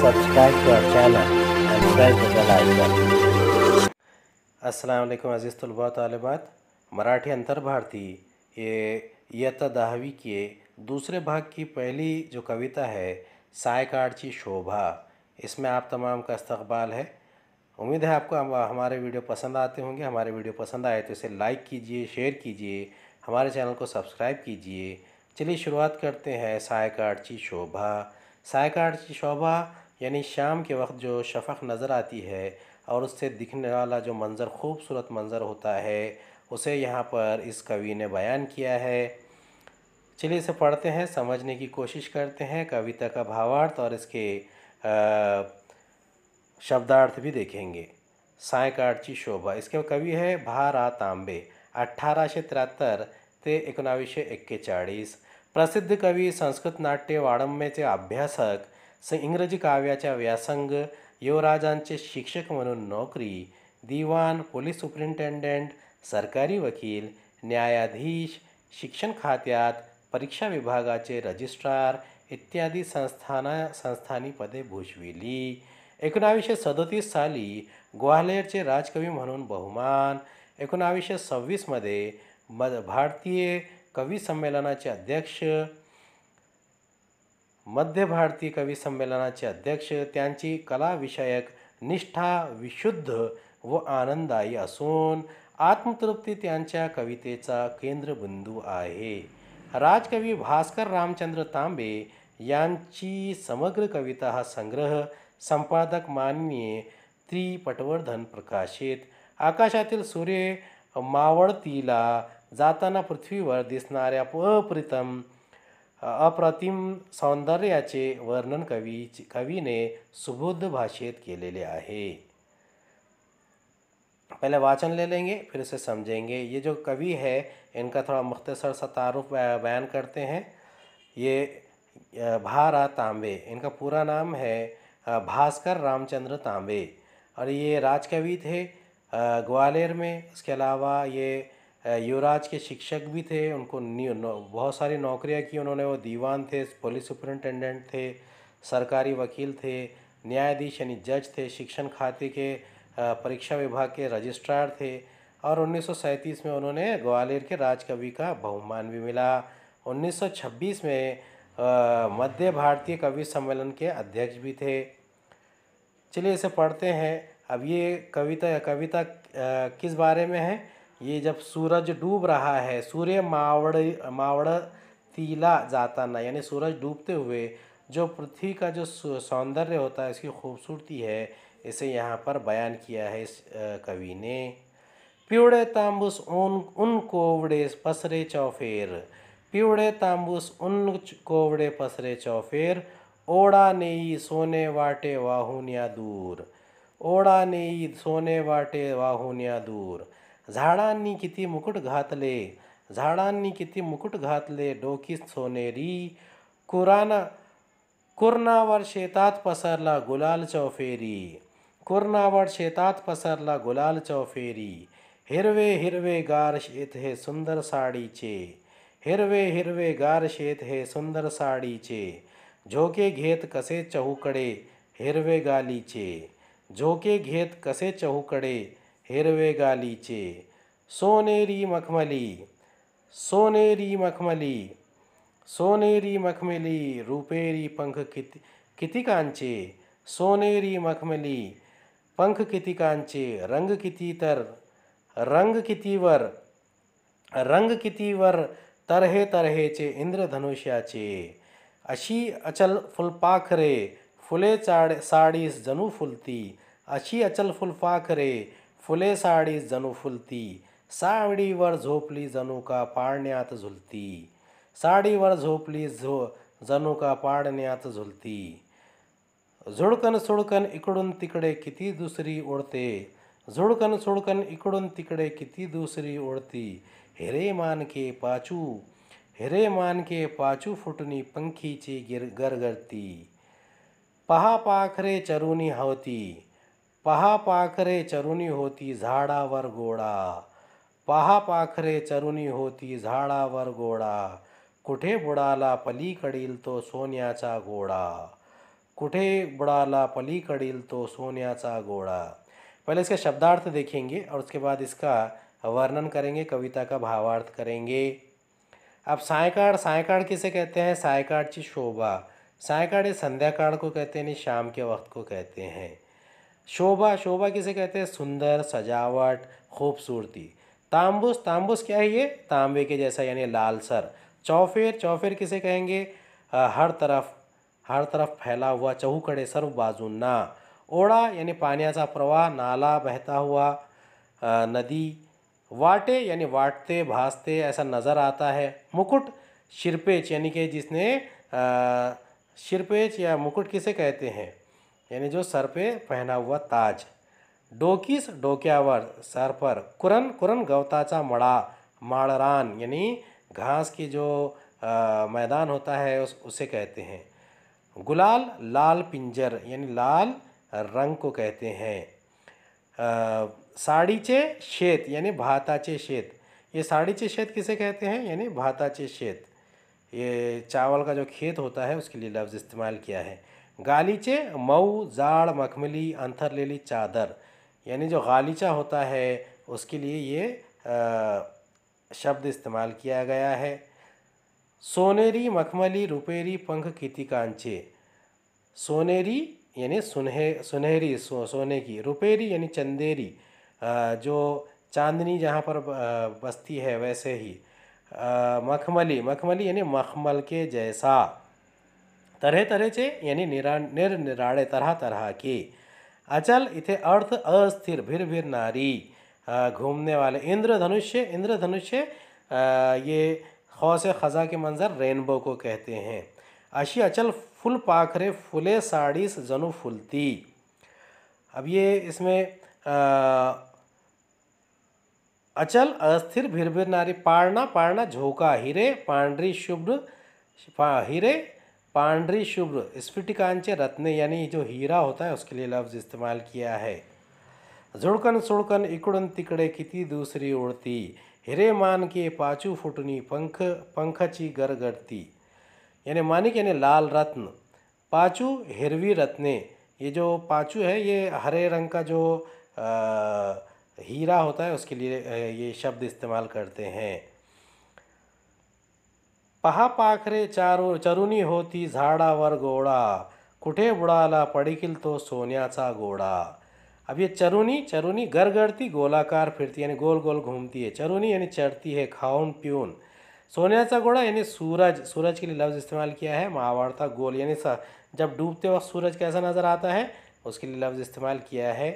subscribe to our channel and press the bell icon. वालेकुम अज़ीज़ तलबा तलबात मराठी अंतर भारती ये दहावी के दूसरे भाग की पहली जो कविता है सायकार्ची शोभा इसमें आप तमाम का इस्तबाल है उम्मीद है आपको हम हमारे वीडियो पसंद आते होंगे हमारे वीडियो पसंद आए तो इसे लाइक कीजिए शेयर कीजिए हमारे चैनल को सब्सक्राइब कीजिए चलिए शुरुआत करते हैं सायकार्ची शोभा सायकार्ची शोभा यानी शाम के वक्त जो शफक नज़र आती है और उससे दिखने वाला जो मंज़र खूबसूरत मंज़र होता है उसे यहाँ पर इस कवि ने बयान किया है चलिए इसे पढ़ते हैं समझने की कोशिश करते हैं कविता का भावार्थ और इसके शब्दार्थ भी देखेंगे सायकार्ची शोभा इसके कवि है भारा तांबे से त्र्याहत्तर ते इक्के चालीस प्रसिद्ध कवि संस्कृत नाट्य से अभ्यासक स इंग्रजी काव्याच्या व्यासंग युवराजांचे शिक्षक म्हणून नोकरी दिवाण पोलीस सुप्रिंटेंडेंट सरकारी वकील न्यायाधीश शिक्षण खात्यात परीक्षा विभागाचे रजिस्ट्रार इत्यादी संस्थाना संस्थानी पदे भूषविली एकोणावीसशे सदोतीस साली ग्वाल्हेरचे राजकवी म्हणून बहुमान एकोणावीसशे सव्वीसमध्ये म भारतीय कवी संमेलनाचे अध्यक्ष मध्य भारतीय कवी संमेलनाचे अध्यक्ष त्यांची कलाविषयक निष्ठा विशुद्ध व आनंददायी असून आत्मतृप्ती त्यांच्या कवितेचा केंद्रबिंदू आहे राजकवी भास्कर रामचंद्र तांबे यांची समग्र कविता हा संग्रह संपादक माननीय त्रिपटवर्धन प्रकाशित आकाशातील सूर्य मावळतीला जाताना पृथ्वीवर दिसणाऱ्या अप्रितम अप्रतिम सौंदर्याचे वर्णन कवी कवीने सुबोध भाषेत केलेले आहे पहले वाचन ले लेंगे फिर इसे समझेंगे ये जो कवि है इनका थोड़ा मुख्तसर सा तारुफ बयान करते हैं ये भारा तांबे इनका पूरा नाम है भास्कर रामचंद्र तांबे और ये राजकवि थे ग्वालियर में इसके अलावा ये युवराज के शिक्षक भी थे उनको बहुत सारी नौकरियां की उन्होंने वो दीवान थे पुलिस सुपरिटेंडेंट थे सरकारी वकील थे न्यायाधीश यानी जज थे शिक्षण खाते के परीक्षा विभाग के रजिस्ट्रार थे और उन्नीस में उन्होंने ग्वालियर के राजकवि का बहुमान भी मिला 1926 में मध्य भारतीय कवि सम्मेलन के अध्यक्ष भी थे चलिए इसे पढ़ते हैं अब ये कविता कविता किस बारे में है ये जब सूरज डूब रहा है सूर्य मावड़ मावड़ तीला जाता ना यानी सूरज डूबते हुए जो पृथ्वी का जो सौंदर्य होता है इसकी खूबसूरती है इसे यहाँ पर बयान किया है इस कवि ने पिवड़े तांबुस उन उन कोवड़े पसरे चौफेर पिवड़े तांबुस उन कोवड़े पसरे चौफेर ओड़ा ने सोने वाटे वाहुनिया दूर ओड़ा ने सोने वाटे वाहुनिया दूर झाड़ी किती मुकुट घातले झाड़ी किती मुकुट घातले डोकी सोनेरी कुराना कुरनावर शेतात पसरला गुलाल चौफेरी कुरनावर शेतात पसरला गुलाल चौफेरी हिरवे हिरवे गार शेत हे सुंदर चे हिरवे हिरवे गार शेत हे सुंदर चे झोके घेत कसे चहूकडे हिरवे चे झोके घेत कसे चहूकडे हेरवेगालीचे सोनेरी मखमली सोनेरी मखमली सोनेरी मखमली रूपेरी पंख किति कांचे सोनेरी मखमली पंख किति कांचे रंग कितीतर रंग कितीवर रंग कितीवर तऱ्हे तऱ्हेचे इंद्रधनुष्याचे अशी अचल फुलपाखरे फुले चाड साडीस जणू फुलती अशी अचल फुलपाखरे फुले साडी जणू फुलती सावडीवर झोपली जणू का पाळण्यात झुलती साडीवर झोपली झो जणू का पाडण्यात झुलती झुडकन सुडकन इकडून तिकडे किती दुसरी ओढते झुडकन सुडकन इकडून तिकडे किती दुसरी ओढती हिरे मानके पाचू हिरे मानके पाचू फुटणी पंखीची गिर गरगरती पहा पाखरे चरुनी हवती पहा पाखरे चरुनी होती झाडावर गोडा पहा पाखरे चरुनी होती झाडावर गोडा कुठे बुडाला पलीकडील तो सोन्याचा गोडा कुठे बुडाला पलीकडील तो सोन्याचा गोड़ा पहले इसका शब्दार्थ देखेंगे और उसके बाद इसका वर्णन करेंगे कविता का भावार्थ करेंगे अब सायकाड़ सायकाड़ किसे कहते हैं सायकाड़ की शोभा सायकाड़ संध्या संध्याकाड़ को कहते हैं शाम के वक्त को कहते हैं शोभा शोभा किसे कहते हैं सुंदर सजावट खूबसूरती तांबुस तांबुस क्या है ये तांबे के जैसा यानी लाल सर चौफेर चौफेर किसे कहेंगे आ, हर तरफ हर तरफ फैला हुआ चहूकड़े सर्व ना ओड़ा यानी सा प्रवाह नाला बहता हुआ आ, नदी वाटे यानी वाटते भासते ऐसा नज़र आता है मुकुट शिरपेच यानी कि जिसने शिरपेच या मुकुट किसे कहते हैं यानी जो सर पे पहना हुआ ताज डोकीस डोक्यावर सर पर कुरन कुरन गवताचा मड़ा माड़रान यानी घास की जो आ, मैदान होता है उस उसे कहते हैं गुलाल लाल पिंजर यानी लाल रंग को कहते हैं साड़ीचे शेत यानी भाताचे शेत ये साड़ीचे शेत किसे कहते हैं यानी भाताचे शेत ये चावल का जो खेत होता है उसके लिए लफ्ज़ इस्तेमाल किया है गालीचे मऊ जाड़ मखमली अंथरलेली चादर यानी जो गालीचा होता है उसके लिए ये आ, शब्द इस्तेमाल किया गया है सोनेरी मखमली रुपेरी पंख कीति कांचे सोनेरी यानी सुनहे सुनहरी सो, सोने की रुपेरी यानी चंदेरी आ, जो चांदनी जहाँ पर बसती है वैसे ही आ, मखमली मखमली यानी मखमल के जैसा तरह तरह से यानी निरा निरनिराळे तरह तरह के अचल इथे अर्थ अस्थिर नारी घूमने वाले इंद्रधनुष्य इंद्रधनुष्य ये हौस ख़ज़ा के मंज़र रेनबो को कहते हैं अशी अचल फुल पाखरे फुले साड़ीस जनु फुलती अब ये इसमें आ, अचल अस्थिर भिर नारी पारना पारना झोंका हीरे पांडरी शुभ्र हिरे हीरे पांडरी शुभ्र स्फिटिकांचे रत्न यानी जो हीरा होता है उसके लिए लफ्ज़ इस्तेमाल किया है झुड़कन सुड़कन इकड़न तिकड़े किती दूसरी उड़ती हिरे मान के पाचू फुटनी पंख पंखची गरगड़ती यानी मानिक यानी लाल रत्न पाचू हिरवी रत्ने ये जो पाचू है ये हरे रंग का जो आ, हीरा होता है उसके लिए ये शब्द इस्तेमाल करते हैं पाखरे चारू चरुनी होती झाडावर गोड़ा कुठे बुडाला पडकील तो सोन्याचा गोड़ा अब ये चरुनी चरुनी गरगरती गोलाकार फिरती यानी गोल गोल घूमती है चरुनी यानी चढ़ती है खाउन प्यून सोन्याचा गोड़ा यानी सूरज सूरज के लिए लफ्ज़ इस्तेमाल किया है महावार्ता गोल यानी सा जब डूबते वक्त सूरज कैसा नज़र आता है उसके लिए लफ्ज़ इस्तेमाल किया है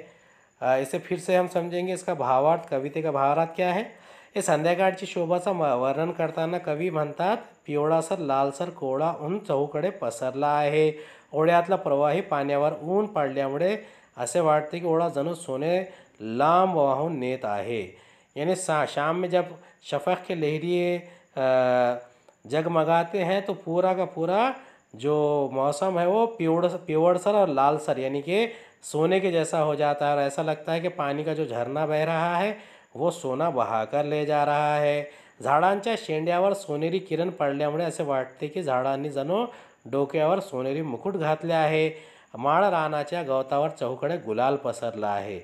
इसे फिर से हम समझेंगे इसका भावार्थ कविता का भावार्थ क्या है ये संध्याकाळची शोभाचं वर्णन करताना कवी म्हणतात पिवळासर लालसर कोळा ऊन चहूकडे पसरला आहे ओढ्यातला प्रवाही पाण्यावर ऊन पड़े असे वाटते की ओळा जणू सोने लांब वाहून नेत आहे यानी सा शाम में जब शफक के लहरिए जगमगाते हैं तो पूरा का पूरा जो मौसम है वो प्योड़ प्योड़सर और लालसर यानी कि सोने के जैसा हो जाता है और ऐसा लगता है कि पानी का जो झरना बह रहा है वो सोना बहाकर ले जा रहा है झाडांच्या शेंड्यावर सोनेरी किरण पडल्यामुळे असे वाटते की झाडांनी जणू डोक्यावर सोनेरी मुकुट घातले आहे माळ रानाच्या गवतावर चौकडे गुलाल पसरला आहे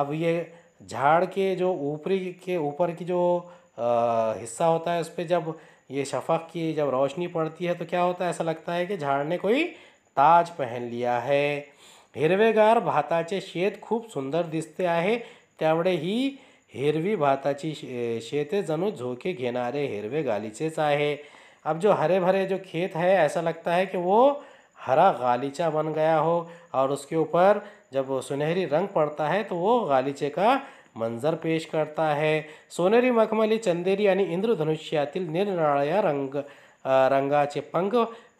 अब ये झाड़ के जो ऊपरी के ऊपर की जो आ, हिस्सा होता है उस पर जब ये शफक की जब रोशनी पड़ती है तो क्या होता है ऐसा लगता है कि झाड़ ने कोई ताज पहन लिया है हिरवेगार भाताचे शेत खूप सुंदर दिसते आहे त्यामुळे ही हिरवी भाताची शे शेते जनू झोंके घेनारे हिरवे गालीचेच है अब जो हरे भरे जो खेत है ऐसा लगता है कि वो हरा गालीचा बन गया हो और उसके ऊपर जब वो सुनहरी रंग पड़ता है तो वो गालीचे का मंजर पेश करता है सोनेरी मखमली चंदेरी यानी इंद्रधनुष्यातील निरनिराळ्या रंग रंगाचे पंख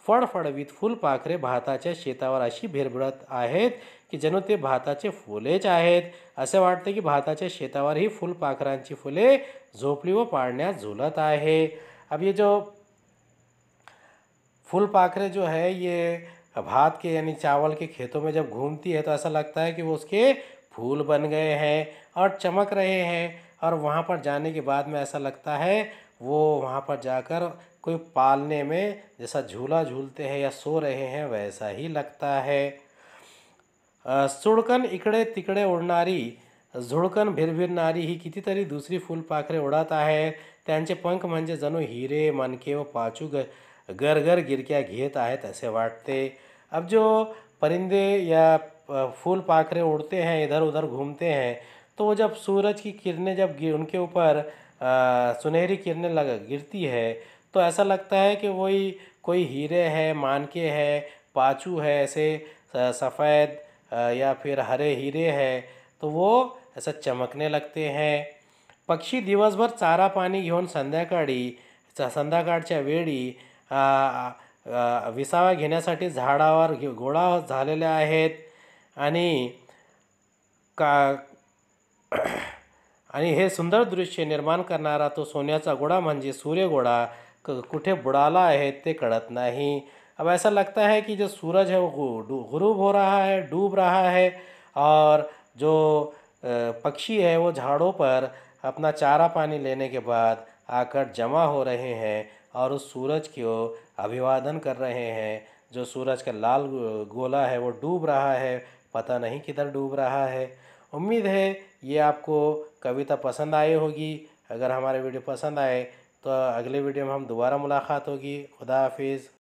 फडफडवीत फुलपाखरे भाताच्या शेतावर अशी भिरभिरत आहेत कि जनू ते के फुलेच आहेत असे वाटते की भाताच्या शेतावर ही फुलपाखरांची फुले जोपली व पड़ने झुलत है अब ये जो फूलपाखरे जो है ये भात के यानी चावल के खेतों में जब घूमती है तो ऐसा लगता है कि वो उसके फूल बन गए हैं और चमक रहे हैं और वहाँ पर जाने के बाद में ऐसा लगता है वो वहाँ पर जाकर कोई पालने में जैसा झूला झूलते हैं या सो रहे हैं वैसा ही लगता है सुड़कन इकडे तिकडे ओढणारी झुड़कन भिरभिरनारी ही कितीतरी दूसरी फूलपाखरे उड़ात है त्यांचे पंख मजे जनू हिरे मनके व पाचू गर घर गिरक्या घेत है असे वाटते अब जो परिंदे या फूल पाखरे उड़ते हैं इधर उधर घूमते हैं तो जब सूरज की किरणें जब उनके ऊपर सुनहरी किरणें लग गिरती है तो ऐसा लगता है कि वही कोई हीरे है मानके है पाचू है ऐसे सफ़ेद या फिर हरे हीरे है तो वो ऐसा चमकने लगते हैं पक्षी दिवसभर चारा पाणी घेऊन संध्याकाळी संध्याकाळच्या वेळी विसावा घेण्यासाठी झाडावर गोळा झालेल्या आहेत आणि का आणि हे सुंदर दृश्य निर्माण करणारा तो सोन्याचा गोळा म्हणजे सूर्यगोळा क कुठे बुडाला आहे ते कळत नाही अब ऐसा लगता है कि जो सूरज है वो गुरूब हो रहा है डूब रहा है और जो पक्षी है वो झाड़ों पर अपना चारा पानी लेने के बाद आकर जमा हो रहे हैं और उस सूरज को अभिवादन कर रहे हैं जो सूरज का लाल गोला है वो डूब रहा है पता नहीं किधर डूब रहा है उम्मीद है ये आपको कविता पसंद आई होगी अगर हमारे वीडियो पसंद आए तो अगले वीडियो में हम दोबारा मुलाकात होगी खुदा हाफिज़